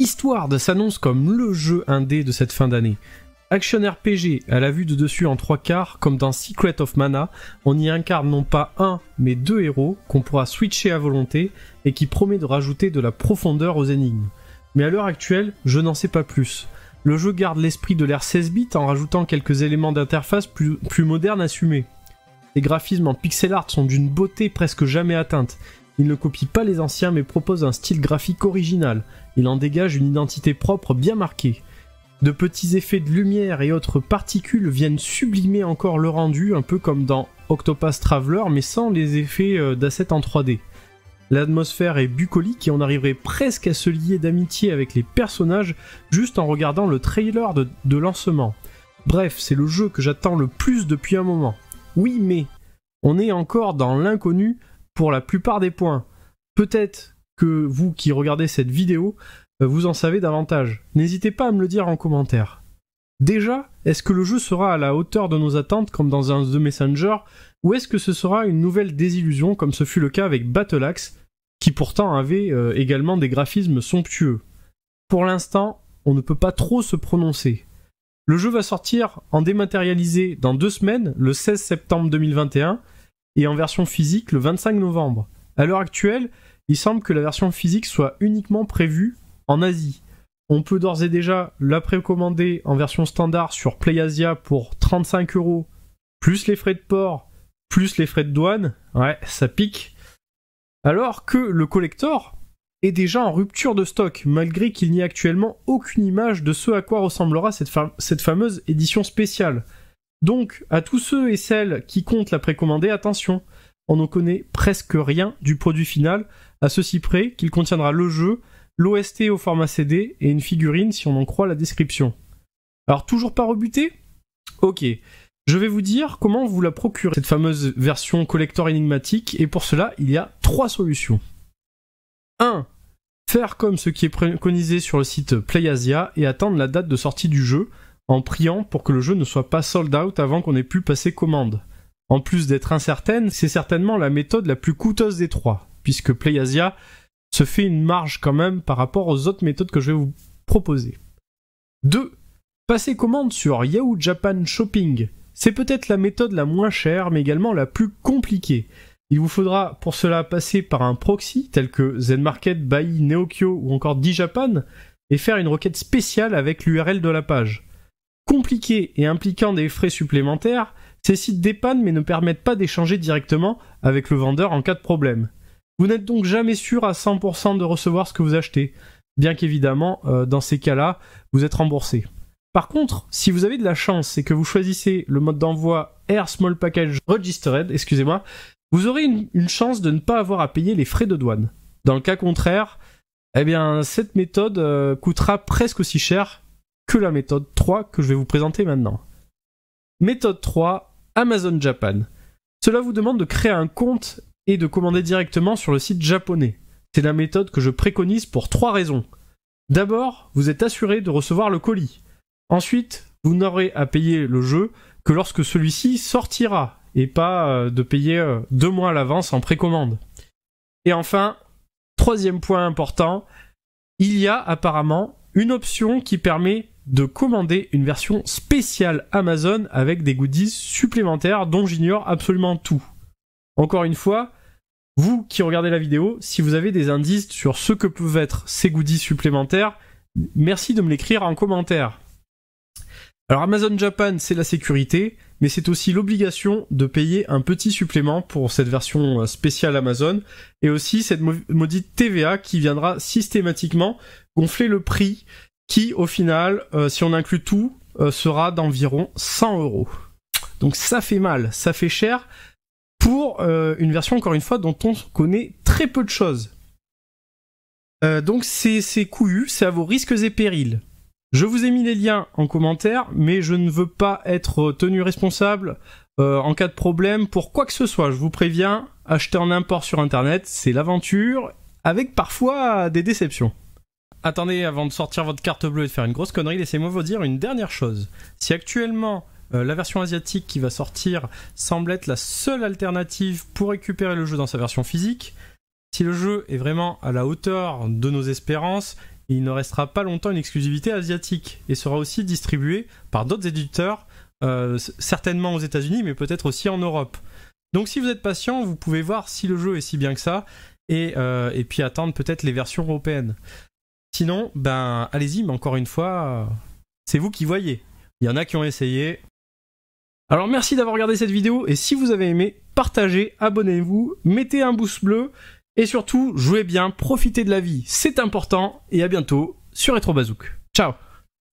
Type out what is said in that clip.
Histoire s'annonce comme le jeu indé de cette fin d'année. Action RPG à la vue de dessus en trois quarts, comme dans Secret of Mana, on y incarne non pas un, mais deux héros qu'on pourra switcher à volonté et qui promet de rajouter de la profondeur aux énigmes. Mais à l'heure actuelle, je n'en sais pas plus. Le jeu garde l'esprit de l'ère 16 bits en rajoutant quelques éléments d'interface plus, plus modernes assumés. Les graphismes en pixel art sont d'une beauté presque jamais atteinte. Ils ne copient pas les anciens mais proposent un style graphique original, il en dégage une identité propre bien marquée. De petits effets de lumière et autres particules viennent sublimer encore le rendu, un peu comme dans Octopath Traveler, mais sans les effets euh, d'assets en 3D. L'atmosphère est bucolique et on arriverait presque à se lier d'amitié avec les personnages juste en regardant le trailer de lancement. Bref, c'est le jeu que j'attends le plus depuis un moment. Oui, mais on est encore dans l'inconnu pour la plupart des points. Peut-être que vous qui regardez cette vidéo, euh, vous en savez davantage. N'hésitez pas à me le dire en commentaire. Déjà, est-ce que le jeu sera à la hauteur de nos attentes comme dans un The Messenger, ou est-ce que ce sera une nouvelle désillusion comme ce fut le cas avec Battle Axe, qui pourtant avait euh, également des graphismes somptueux Pour l'instant, on ne peut pas trop se prononcer. Le jeu va sortir en dématérialisé dans deux semaines, le 16 septembre 2021, et en version physique le 25 novembre. À l'heure actuelle, il semble que la version physique soit uniquement prévue en Asie. On peut d'ores et déjà la précommander en version standard sur PlayAsia pour 35 euros, plus les frais de port, plus les frais de douane. Ouais, ça pique. Alors que le collector est déjà en rupture de stock, malgré qu'il n'y ait actuellement aucune image de ce à quoi ressemblera cette, cette fameuse édition spéciale. Donc, à tous ceux et celles qui comptent la précommander, attention on ne connaît presque rien du produit final, à ceci près qu'il contiendra le jeu, l'OST au format CD et une figurine si on en croit la description. Alors toujours pas rebuté Ok. Je vais vous dire comment vous la procurer, cette fameuse version collector énigmatique, et pour cela, il y a trois solutions. 1. Faire comme ce qui est préconisé sur le site PlayAsia et attendre la date de sortie du jeu, en priant pour que le jeu ne soit pas sold out avant qu'on ait pu passer commande en plus d'être incertaine, c'est certainement la méthode la plus coûteuse des trois, puisque PlayAsia se fait une marge quand même par rapport aux autres méthodes que je vais vous proposer. 2. Passer commande sur Yahoo Japan Shopping. C'est peut-être la méthode la moins chère, mais également la plus compliquée. Il vous faudra pour cela passer par un proxy tel que ZenMarket, Bai, Neokyo ou encore Japan et faire une requête spéciale avec l'URL de la page. Compliqué et impliquant des frais supplémentaires, ces sites dépannent mais ne permettent pas d'échanger directement avec le vendeur en cas de problème. Vous n'êtes donc jamais sûr à 100% de recevoir ce que vous achetez, bien qu'évidemment, euh, dans ces cas-là, vous êtes remboursé. Par contre, si vous avez de la chance et que vous choisissez le mode d'envoi Air Small Package Registered, excusez-moi, vous aurez une, chance de ne pas avoir à payer les frais de douane. Dans le cas contraire, eh bien, cette méthode euh, coûtera presque aussi cher que la méthode 3 que je vais vous présenter maintenant. Méthode 3, Amazon Japan. Cela vous demande de créer un compte et de commander directement sur le site japonais. C'est la méthode que je préconise pour trois raisons. D'abord, vous êtes assuré de recevoir le colis. Ensuite, vous n'aurez à payer le jeu que lorsque celui-ci sortira et pas euh, de payer euh, deux mois à l'avance en précommande. Et enfin, troisième point important, il y a apparemment une option qui permet de commander une version spéciale Amazon avec des goodies supplémentaires dont j'ignore absolument tout. Encore une fois, vous qui regardez la vidéo, si vous avez des indices sur ce que peuvent être ces goodies supplémentaires, merci de me l'écrire en commentaire. Alors Amazon Japan, c'est la sécurité, mais c'est aussi l'obligation de payer un petit supplément pour cette version euh, spéciale Amazon, et aussi cette maudite TVA qui viendra systématiquement gonfler le prix qui au final, euh, si on inclut tout, euh, sera d'environ 100 euros. Donc ça fait mal, ça fait cher pour euh, une version encore une fois dont on connaît très peu de choses. donc c'est couillu, c'est à vos risques et périls. Je vous ai mis les liens en commentaire, mais je ne veux pas être tenu responsable en cas de problème pour quoi que ce soit. Je vous préviens, acheter en import sur Internet, c'est l'aventure, avec parfois des déceptions attendez, avant de sortir votre carte bleue et de faire une grosse connerie, laissez-moi vous dire une dernière chose. Si actuellement euh, la version asiatique qui va sortir semble être la seule alternative pour récupérer le jeu dans sa version physique, si le jeu est vraiment à la hauteur de nos espérances, il ne restera pas longtemps une exclusivité asiatique et sera aussi distribué par d'autres éditeurs, euh, certainement aux États-Unis, mais peut-être aussi en Europe. Donc si vous êtes patient, vous pouvez voir si le jeu est si bien que ça et, euh, et puis attendre peut-être les versions européennes. Sinon, ben allez-y, mais encore une fois, c'est vous qui voyez. Il y en a qui ont essayé. Alors merci d'avoir regardé cette vidéo et si vous avez aimé, partagez, abonnez-vous, mettez un pouce bleu et surtout jouez bien, profitez de la vie, c'est important et à bientôt sur RetroBazook. Bazook. Ciao